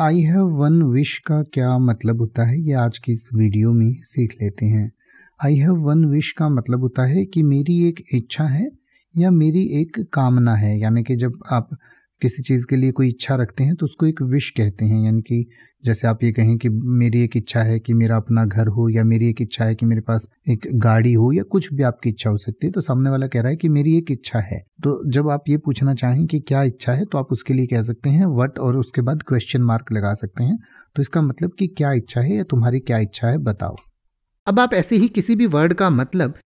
I have one wish का क्या मतलब होता है ये आज की इस वीडियो में सीख लेते हैं आई हैव वन विश का मतलब होता है कि मेरी एक इच्छा है या मेरी एक कामना है यानी कि जब आप किसी चीज़ के लिए कोई इच्छा रखते हैं तो उसको एक विश कहते हैं यानी कि जैसे आप ये कहें कि मेरी एक इच्छा है कि मेरा अपना घर हो या मेरी एक इच्छा है कि मेरे पास एक गाड़ी हो या कुछ भी आपकी इच्छा हो सकती है तो सामने वाला कह रहा है कि मेरी एक इच्छा है तो जब आप ये पूछना चाहें कि क्या इच्छा है तो आप उसके लिए कह सकते हैं वट और उसके बाद क्वेश्चन मार्क लगा सकते हैं तो इसका मतलब कि क्या इच्छा है या तुम्हारी क्या इच्छा है बताओ अब आप ऐसे ही किसी भी वर्ड का मतलब